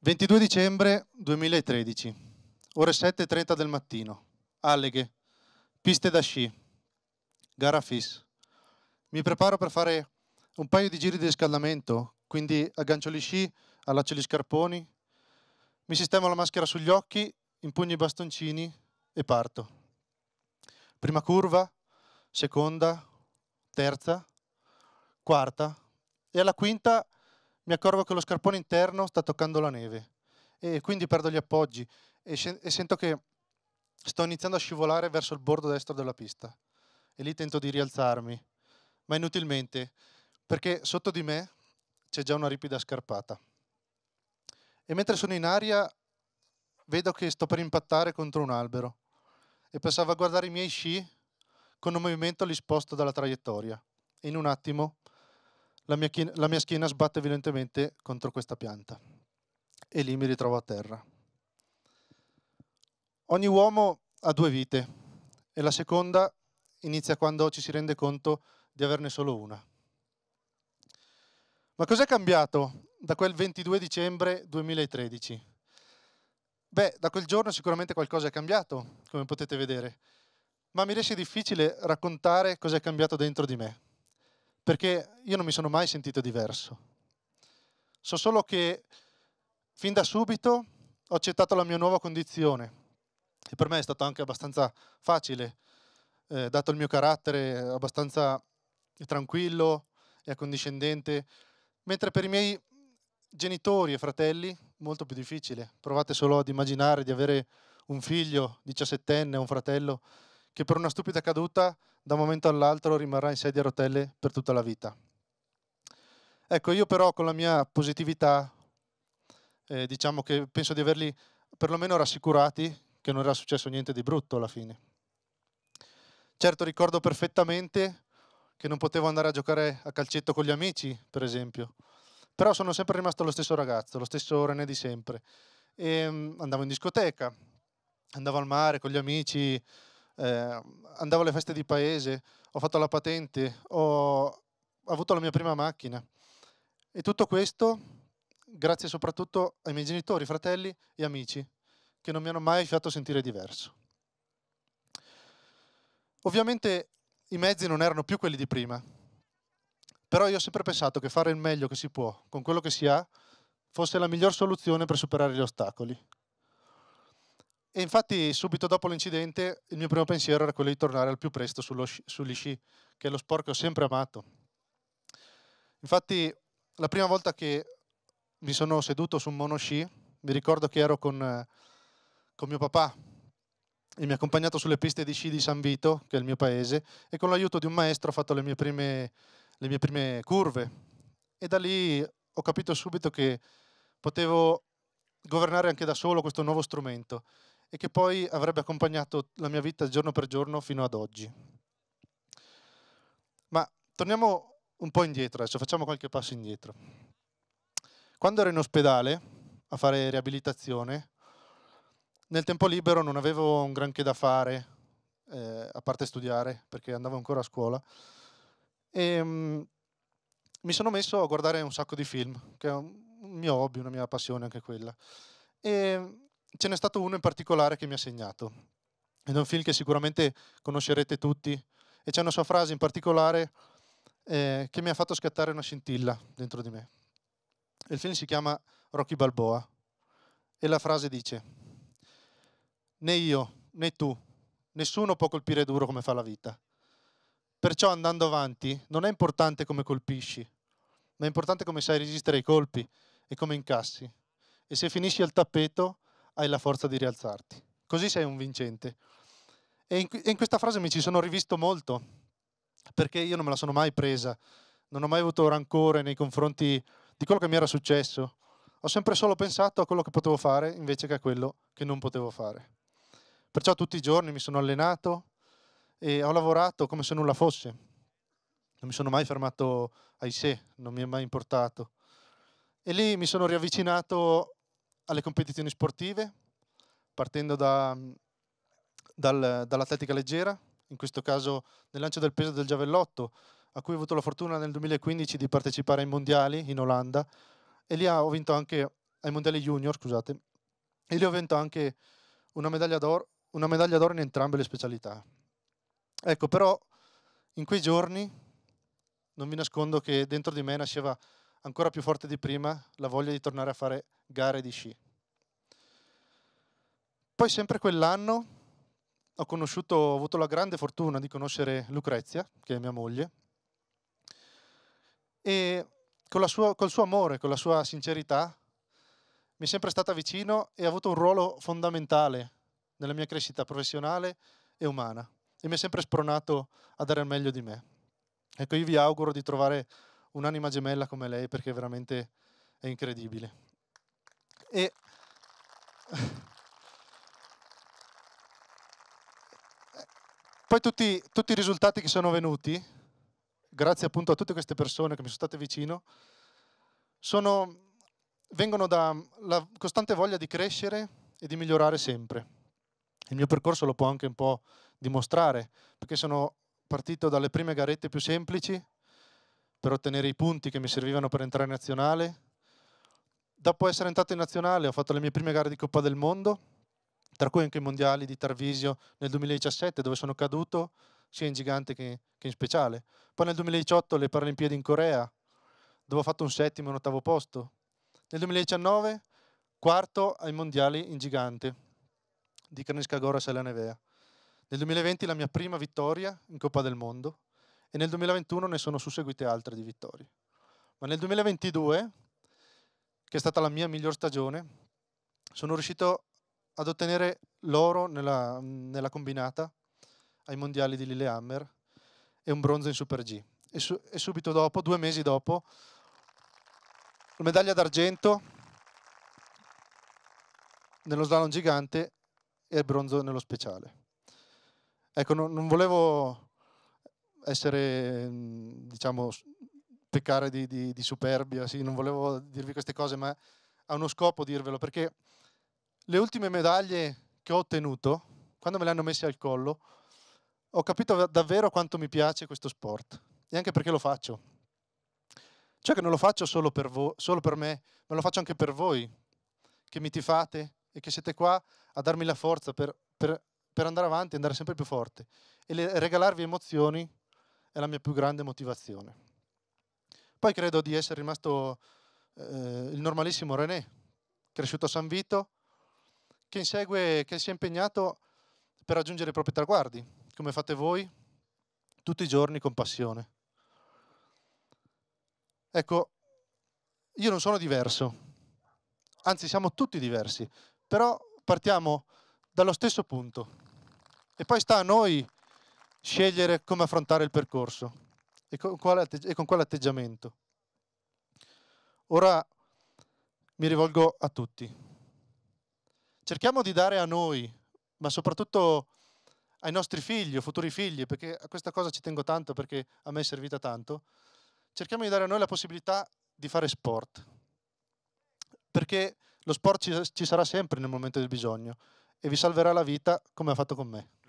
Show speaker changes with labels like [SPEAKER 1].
[SPEAKER 1] 22 dicembre 2013, ore 7.30 del mattino, Alleghe, piste da sci, gara FIS. Mi preparo per fare un paio di giri di riscaldamento, quindi aggancio gli sci, allaccio gli scarponi, mi sistemo la maschera sugli occhi impugno i bastoncini e parto. Prima curva, seconda, terza, quarta e alla quinta mi accorgo che lo scarpone interno sta toccando la neve e quindi perdo gli appoggi e, e sento che sto iniziando a scivolare verso il bordo destro della pista e lì tento di rialzarmi, ma inutilmente perché sotto di me c'è già una ripida scarpata. E mentre sono in aria vedo che sto per impattare contro un albero e per salvaguardare i miei sci, con un movimento li sposto dalla traiettoria. in un attimo la mia, chi- la mia schiena sbatte violentemente contro questa pianta e lì mi ritrovo a terra. Ogni uomo ha due vite e la seconda inizia quando ci si rende conto di averne solo una. Ma cos'è cambiato da quel 22 dicembre 2013? Beh, da quel giorno sicuramente qualcosa è cambiato, come potete vedere, ma mi riesce difficile raccontare cosa è cambiato dentro di me, perché io non mi sono mai sentito diverso. So solo che fin da subito ho accettato la mia nuova condizione e per me è stato anche abbastanza facile, eh, dato il mio carattere abbastanza tranquillo e accondiscendente, mentre per i miei genitori e fratelli molto più difficile. Provate solo ad immaginare di avere un figlio 17enne, un fratello, che per una stupida caduta da un momento all'altro rimarrà in sedia a rotelle per tutta la vita. Ecco, io però con la mia positività, eh, diciamo che penso di averli perlomeno rassicurati che non era successo niente di brutto alla fine. Certo ricordo perfettamente che non potevo andare a giocare a calcetto con gli amici, per esempio, però sono sempre rimasto lo stesso ragazzo, lo stesso René di sempre. E, ehm, andavo in discoteca, andavo al mare con gli amici, eh, andavo alle feste di paese, ho fatto la patente, ho avuto la mia prima macchina. E tutto questo grazie soprattutto ai miei genitori, fratelli e amici, che non mi hanno mai fatto sentire diverso. Ovviamente i mezzi non erano più quelli di prima, però io ho sempre pensato che fare il meglio che si può con quello che si ha fosse la miglior soluzione per superare gli ostacoli. E infatti subito dopo l'incidente il mio primo pensiero era quello di tornare al più presto sci, sugli sci, che è lo sport che ho sempre amato. Infatti la prima volta che mi sono seduto su un monosci, mi ricordo che ero con, con mio papà e mi ha accompagnato sulle piste di sci di San Vito, che è il mio paese, e con l'aiuto di un maestro ho fatto le mie prime le mie prime curve e da lì ho capito subito che potevo governare anche da solo questo nuovo strumento e che poi avrebbe accompagnato la mia vita giorno per giorno fino ad oggi. Ma torniamo un po' indietro adesso, facciamo qualche passo indietro. Quando ero in ospedale a fare riabilitazione, nel tempo libero non avevo un granché da fare, eh, a parte studiare, perché andavo ancora a scuola, e, um, mi sono messo a guardare un sacco di film, che è un mio hobby, una mia passione anche quella. E ehm, ce n'è stato uno in particolare che mi ha segnato. Ed è un film che sicuramente conoscerete tutti e c'è una sua frase in particolare eh, che mi ha fatto scattare una scintilla dentro di me. Il film si chiama Rocky Balboa e la frase dice né io né tu, nessuno può colpire duro come fa la vita. Perciò andando avanti non è importante come colpisci, ma è importante come sai resistere ai colpi e come incassi. E se finisci al tappeto hai la forza di rialzarti. Così sei un vincente. E in, e in questa frase mi ci sono rivisto molto, perché io non me la sono mai presa, non ho mai avuto rancore nei confronti di quello che mi era successo. Ho sempre solo pensato a quello che potevo fare invece che a quello che non potevo fare. Perciò tutti i giorni mi sono allenato, e ho lavorato come se nulla fosse. Non mi sono mai fermato ai sé, non mi è mai importato. E lì mi sono riavvicinato alle competizioni sportive, partendo da, dal, dall'atletica leggera, in questo caso nel lancio del peso del giavellotto, a cui ho avuto la fortuna nel 2015 di partecipare ai mondiali in Olanda, e lì ah, ho vinto anche, ai mondiali junior, scusate, e lì ho vinto anche una medaglia d'oro, una medaglia d'oro in entrambe le specialità. Ecco, però in quei giorni non vi nascondo che dentro di me nasceva ancora più forte di prima la voglia di tornare a fare gare di sci. Poi sempre quell'anno ho, conosciuto, ho avuto la grande fortuna di conoscere Lucrezia, che è mia moglie, e sua, col suo amore, con la sua sincerità, mi è sempre stata vicino e ha avuto un ruolo fondamentale nella mia crescita professionale e umana e mi ha sempre spronato a dare il meglio di me. Ecco, io vi auguro di trovare un'anima gemella come lei perché veramente è incredibile. E, poi tutti, tutti i risultati che sono venuti, grazie appunto a tutte queste persone che mi sono state vicino, sono, vengono dalla costante voglia di crescere e di migliorare sempre. Il mio percorso lo può anche un po' dimostrare, perché sono partito dalle prime garette più semplici per ottenere i punti che mi servivano per entrare in nazionale. Dopo essere entrato in nazionale ho fatto le mie prime gare di Coppa del Mondo, tra cui anche i mondiali di Tarvisio nel 2017 dove sono caduto sia in gigante che, in speciale. Poi nel 2018 le Paralimpiadi in Corea dove ho fatto un settimo e un ottavo posto. Nel 2019 quarto ai mondiali in gigante di Kaniskagora e Selanevea. Nel 2020 la mia prima vittoria in Coppa del Mondo e nel 2021 ne sono susseguite altre di vittorie. Ma nel 2022, che è stata la mia miglior stagione, sono riuscito ad ottenere l'oro nella, nella combinata ai mondiali di Lillehammer e un bronzo in Super G. E, su, e subito dopo, due mesi dopo, la medaglia d'argento nello slalom gigante e il bronzo nello speciale. Ecco, non, non volevo essere, mm, diciamo, peccare di, di, di superbia, sì, non volevo dirvi queste cose, ma ha uno scopo dirvelo, perché le ultime medaglie che ho ottenuto, quando me le hanno messe al collo, ho capito davvero quanto mi piace questo sport e anche perché lo faccio. Cioè che non lo faccio solo per, vo- solo per me, ma lo faccio anche per voi, che mi tifate e che siete qua a darmi la forza per, per per andare avanti, andare sempre più forte. E le, regalarvi emozioni è la mia più grande motivazione. Poi credo di essere rimasto eh, il normalissimo René, cresciuto a San Vito, che insegue, che si è impegnato per raggiungere i propri traguardi, come fate voi, tutti i giorni con passione. Ecco, io non sono diverso, anzi siamo tutti diversi, però partiamo dallo stesso punto. E poi sta a noi scegliere come affrontare il percorso e con quale, e con quale atteggiamento. Ora mi rivolgo a tutti. Cerchiamo di dare a noi, ma soprattutto ai nostri figli o futuri figli, perché a questa cosa ci tengo tanto perché a me è servita tanto, cerchiamo di dare a noi la possibilità di fare sport, perché lo sport ci, ci sarà sempre nel momento del bisogno e vi salverà la vita come ha fatto con me.